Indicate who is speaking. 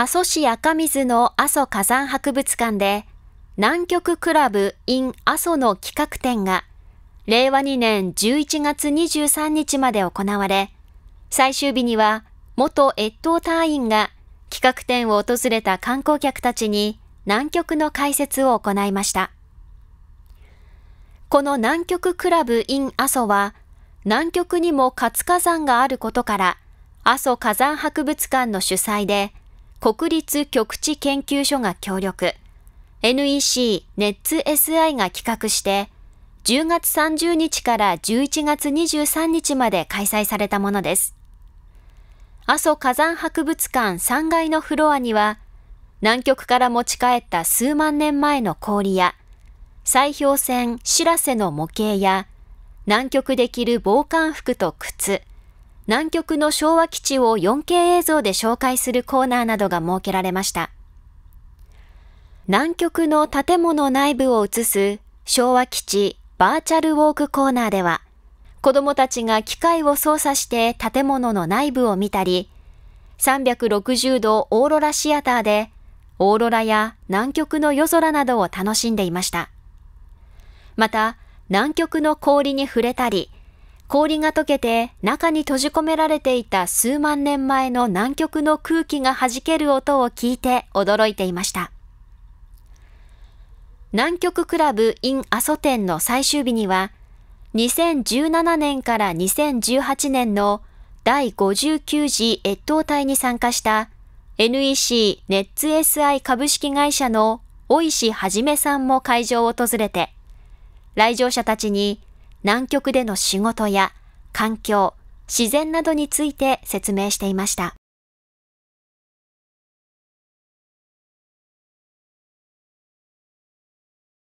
Speaker 1: 阿蘇市赤水の阿蘇火山博物館で、南極クラブ in 阿蘇の企画展が、令和2年11月23日まで行われ、最終日には元越冬隊員が企画展を訪れた観光客たちに南極の解説を行いました。この南極クラブ in 阿蘇は、南極にも活火山があることから、阿蘇火山博物館の主催で、国立局地研究所が協力、NEC ネッツ SI が企画して、10月30日から11月23日まで開催されたものです。阿蘇火山博物館3階のフロアには、南極から持ち帰った数万年前の氷や、砕氷船しらせの模型や、南極で着る防寒服と靴、南極の昭和基地を 4K 映像で紹介するコーナーなどが設けられました。南極の建物内部を映す昭和基地バーチャルウォークコーナーでは、子供たちが機械を操作して建物の内部を見たり、360度オーロラシアターでオーロラや南極の夜空などを楽しんでいました。また、南極の氷に触れたり、氷が溶けて中に閉じ込められていた数万年前の南極の空気が弾ける音を聞いて驚いていました。南極クラブ in 阿蘇店の最終日には、2017年から2018年の第59次越冬隊に参加した NEC ネッツ SI 株式会社の大石はじめさんも会場を訪れて、来場者たちに南極での仕事や環境、自然などについて説明していました。